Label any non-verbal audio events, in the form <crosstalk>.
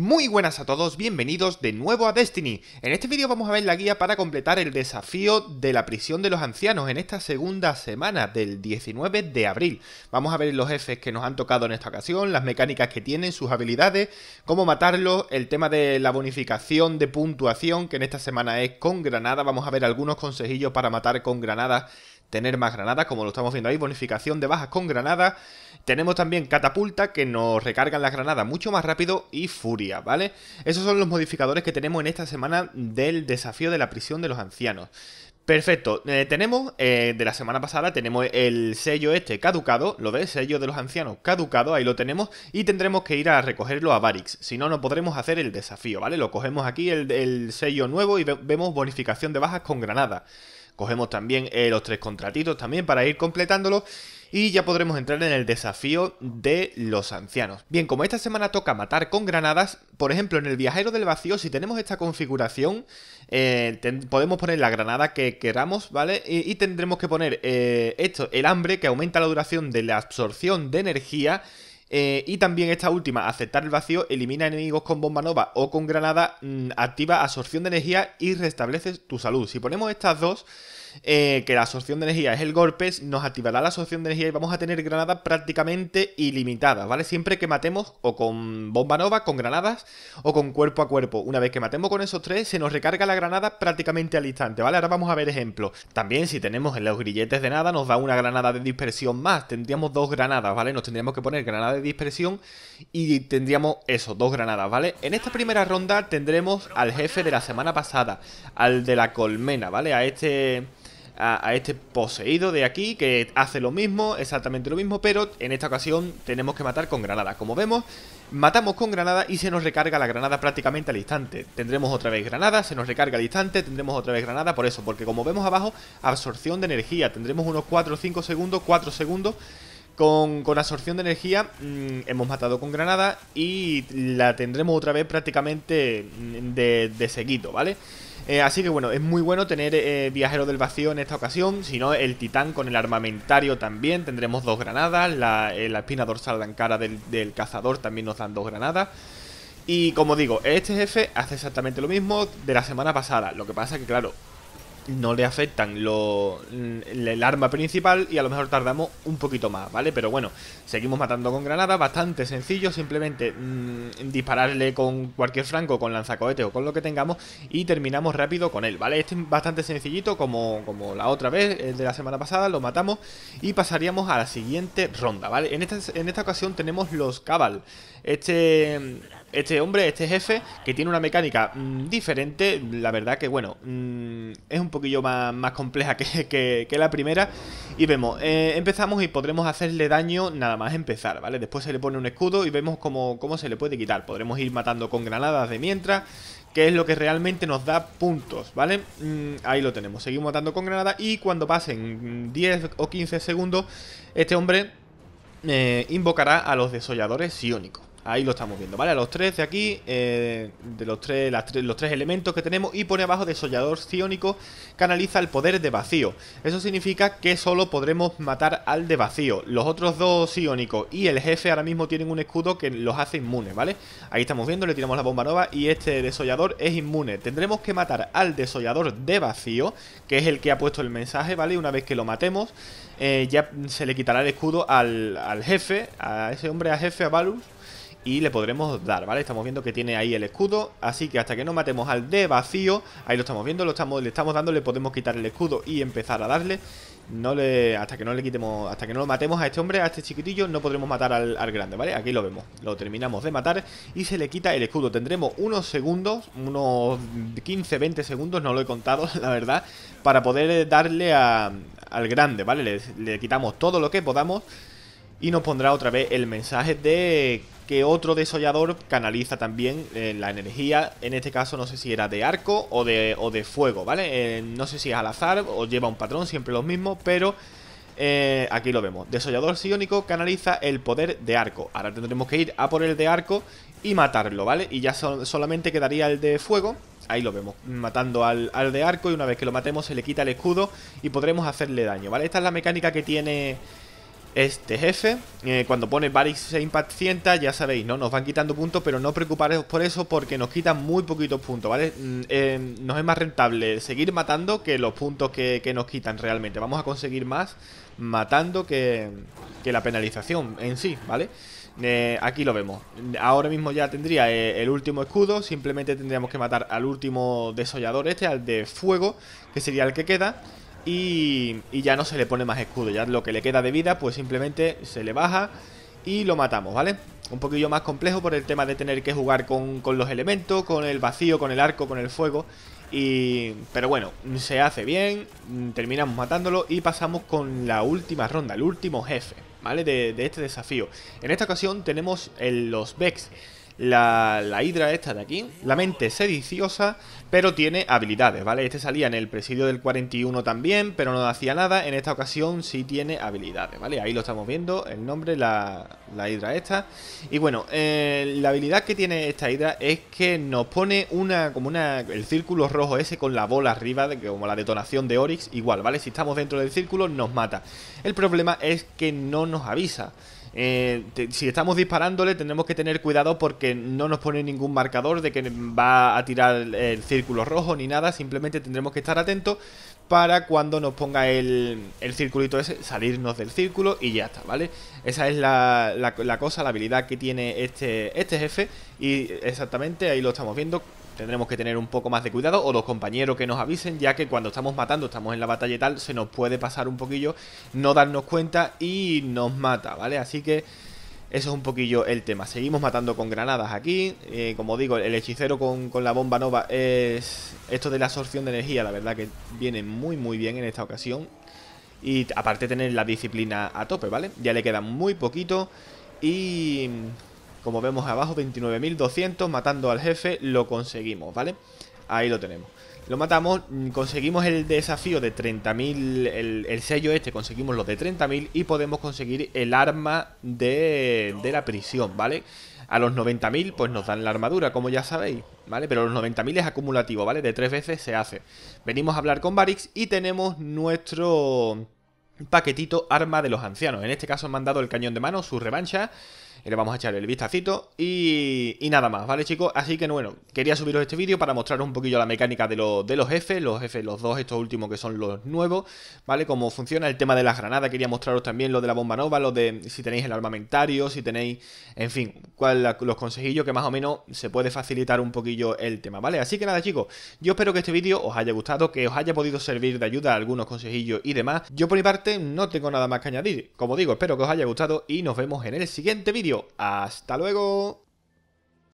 Muy buenas a todos, bienvenidos de nuevo a Destiny. En este vídeo vamos a ver la guía para completar el desafío de la prisión de los ancianos en esta segunda semana del 19 de abril. Vamos a ver los jefes que nos han tocado en esta ocasión, las mecánicas que tienen, sus habilidades, cómo matarlos, el tema de la bonificación de puntuación que en esta semana es con granada. Vamos a ver algunos consejillos para matar con granada tener más granadas, como lo estamos viendo ahí, bonificación de bajas con granadas. Tenemos también catapulta, que nos recargan las granadas mucho más rápido, y furia, ¿vale? Esos son los modificadores que tenemos en esta semana del desafío de la prisión de los ancianos. Perfecto, eh, tenemos eh, de la semana pasada, tenemos el sello este caducado, lo de sello de los ancianos caducado, ahí lo tenemos, y tendremos que ir a recogerlo a Varix, si no, no podremos hacer el desafío, ¿vale? Lo cogemos aquí, el, sello nuevo, y vemos bonificación de bajas con granada. Cogemos también eh, los tres contratitos también para ir completándolos Y ya podremos entrar en el desafío de los ancianos. Bien, como esta semana toca matar con granadas, por ejemplo, en el viajero del vacío, si tenemos esta configuración, eh, podemos poner la granada que queramos, ¿vale? Y, tendremos que poner eh, esto, el hambre, que aumenta la duración de la absorción de energía. Eh, y también esta última, aceptar el vacío, elimina enemigos con bomba nova o con granada, mm, activa absorción de energía y restablece tu salud. Si ponemos estas dos, eh, que la absorción de energía es el golpe, nos activará la absorción de energía y vamos a tener granadas prácticamente ilimitadas, ¿vale? Siempre que matemos o con bomba nova, con granadas o con cuerpo a cuerpo. Una vez que matemos con esos tres, se nos recarga la granada prácticamente al instante, ¿vale? Ahora vamos a ver ejemplos. También si tenemos en los grilletes de nada, nos da una granada de dispersión más. Tendríamos dos granadas, ¿vale? Nos tendríamos que poner granada de dispersión y tendríamos eso, dos granadas, ¿vale? En esta primera ronda tendremos al jefe de la semana pasada, al de la colmena, ¿vale? A este a, este poseído de aquí que hace lo mismo, exactamente lo mismo, pero en esta ocasión tenemos que matar con granada. Como vemos, matamos con granada y se nos recarga la granada prácticamente al instante. Tendremos otra vez granada, se nos recarga al instante, tendremos otra vez granada, por eso, porque como vemos abajo, absorción de energía. Tendremos unos 4 o 5 segundos, 4 segundos. Con, absorción de energía mm, hemos matado con granada y la tendremos otra vez prácticamente mm, de, de seguido, ¿vale? Eh, así que bueno, es muy bueno tener eh, viajero del vacío en esta ocasión. Si no, el titán con el armamentario también. Tendremos dos granadas. La, eh, espina dorsal de Ankara del, del, cazador también nos dan dos granadas. Y como digo, este jefe hace exactamente lo mismo de la semana pasada. Lo que pasa que, claro, no le afectan el arma principal y a lo mejor tardamos un poquito más, ¿vale? Pero bueno, seguimos matando con granada, bastante sencillo, simplemente mm, dispararle con cualquier franco, con lanzacohetes o con lo que tengamos y terminamos rápido con él, ¿vale? Este es bastante sencillito como, como la otra vez, el de la semana pasada, lo matamos y pasaríamos a la siguiente ronda, ¿vale? En esta, en esta ocasión tenemos los cabal, este este hombre, este jefe, que tiene una mecánica mm, diferente, la verdad que bueno, mm, es un poquillo más, compleja <laughs> que, la primera. Y vemos, eh, empezamos y podremos hacerle daño nada más empezar, ¿vale? Después se le pone un escudo y vemos cómo, se le puede quitar. Podremos ir matando con granadas de mientras, que es lo que realmente nos da puntos, ¿vale? Mm, ahí lo tenemos, seguimos matando con granadas y cuando pasen 10 o 15 segundos, este hombre eh, invocará a los desolladores iónicos. Ahí lo estamos viendo, ¿vale? A los tres de aquí, eh, de los tres, los tres elementos que tenemos y pone abajo desollador ciónico, canaliza el poder de vacío. Eso significa que solo podremos matar al de vacío. Los otros dos ciónicos y el jefe ahora mismo tienen un escudo que los hace inmunes, ¿vale? Ahí estamos viendo, le tiramos la bomba nova y este desollador es inmune. Tendremos que matar al desollador de vacío, que es el que ha puesto el mensaje, ¿vale? Una vez que lo matemos, eh, ya se le quitará el escudo al, jefe, a ese hombre, a jefe, a Valus y le podremos dar, ¿vale? Estamos viendo que tiene ahí el escudo, así que hasta que no matemos al de vacío, ahí lo estamos viendo, lo estamos, le estamos dando, le podemos quitar el escudo y empezar a darle. No le, hasta que no le quitemos, hasta que no lo matemos a este hombre, a este chiquitillo, no podremos matar al, grande, ¿vale? Aquí lo vemos, lo terminamos de matar y se le quita el escudo. Tendremos unos segundos, unos 15, 20 segundos, no lo he contado, <laughs> la verdad, para poder darle al grande, ¿vale? le quitamos todo lo que podamos y nos pondrá otra vez el mensaje de que otro desollador canaliza también eh, la energía, en este caso no sé si era de arco o de, de fuego, ¿vale? Eh, no sé si es al azar o lleva un patrón, siempre lo mismo. pero eh, aquí lo vemos. Desollador psiónico canaliza el poder de arco. Ahora tendremos que ir a por el de arco y matarlo, ¿vale? Y ya solamente quedaría el de fuego. Ahí lo vemos, mm, matando al, al, de arco y una vez que lo matemos se le quita el escudo y podremos hacerle daño, ¿vale? Esta es la mecánica que tiene este jefe. Eh, cuando pone Barix se impacienta, ya sabéis, ¿no? Nos van quitando puntos, pero no preocuparos por eso porque nos quitan muy poquitos puntos, ¿vale? Mm, em, nos es más rentable seguir matando que los puntos que, nos quitan realmente. Vamos a conseguir más matando que, la penalización en sí, ¿vale? Eh, aquí lo vemos. Ahora mismo ya tendría eh, el último escudo, simplemente tendríamos que matar al último desollador este, al de fuego, que sería el que queda y, ya no se le pone más escudo, ya lo que le queda de vida pues simplemente se le baja y lo matamos, ¿vale? Un poquillo más complejo por el tema de tener que jugar con, los elementos, con el vacío, con el arco, con el fuego y... Pero bueno, se hace bien, mm, terminamos matándolo y pasamos con la última ronda, el último jefe, ¿vale? De, este desafío. En esta ocasión tenemos los Vex la, hidra esta de aquí. La mente sediciosa, pero tiene habilidades, ¿vale? Este salía en el presidio del 41 también, pero no hacía nada. En esta ocasión sí tiene habilidades, ¿vale? Ahí lo estamos viendo, el nombre, la, la hidra esta. Y bueno, eh, la habilidad que tiene esta hidra es que nos pone una, como una, el círculo rojo ese con la bola arriba, como la detonación de Oryx, igual, ¿vale? Si estamos dentro del círculo nos mata. El problema es que no nos avisa. Eh, si estamos disparándole tenemos que tener cuidado porque no nos pone ningún marcador de que va a tirar el círculo rojo ni nada, simplemente tendremos que estar atentos para cuando nos ponga el, el circulito ese, salirnos del círculo y ya está, ¿vale? Esa es la, cosa, la habilidad que tiene este, este jefe y exactamente ahí lo estamos viendo tendremos que tener un poco más de cuidado o los compañeros que nos avisen, ya que cuando estamos matando, estamos en la batalla y tal, se nos puede pasar un poquillo, no darnos cuenta y nos mata, ¿vale? Así que eso es un poquillo el tema. Seguimos matando con granadas aquí, eh, como digo, el hechicero con, con la bomba nova es... Esto de la absorción de energía, la verdad que viene muy muy bien en esta ocasión. Y aparte tener la disciplina a tope, ¿vale? Ya le queda muy poquito y como vemos abajo, 29.200, matando al jefe, lo conseguimos, ¿vale? Ahí lo tenemos. Lo matamos, mm, conseguimos el desafío de 30.000, el, sello este, conseguimos los de 30.000 y podemos conseguir el arma de, la prisión, ¿vale? A los 90.000 pues nos dan la armadura, como ya sabéis, ¿vale? Pero los 90.000 es acumulativo, ¿vale? De tres veces se hace. Venimos a hablar con Barix y tenemos nuestro paquetito arma de los ancianos. En este caso han mandado el cañón de mano, su revancha le vamos a echar el vistacito y, nada más, ¿vale chicos? Así que bueno, quería subiros este vídeo para mostraros un poquillo la mecánica de, de los jefes, los jefes, los dos estos últimos que son los nuevos, ¿vale? Cómo funciona el tema de las granadas, quería mostraros también lo de la bomba nova, lo de si tenéis el armamentario, si tenéis, en fin, los consejillos que más o menos se puede facilitar un poquillo el tema, ¿vale? Así que nada chicos, yo espero que este vídeo os haya gustado, que os haya podido servir de ayuda a algunos consejillos y demás. Yo por mi parte no tengo nada más que añadir, como digo, espero que os haya gustado y nos vemos en el siguiente vídeo. ¡Hasta luego!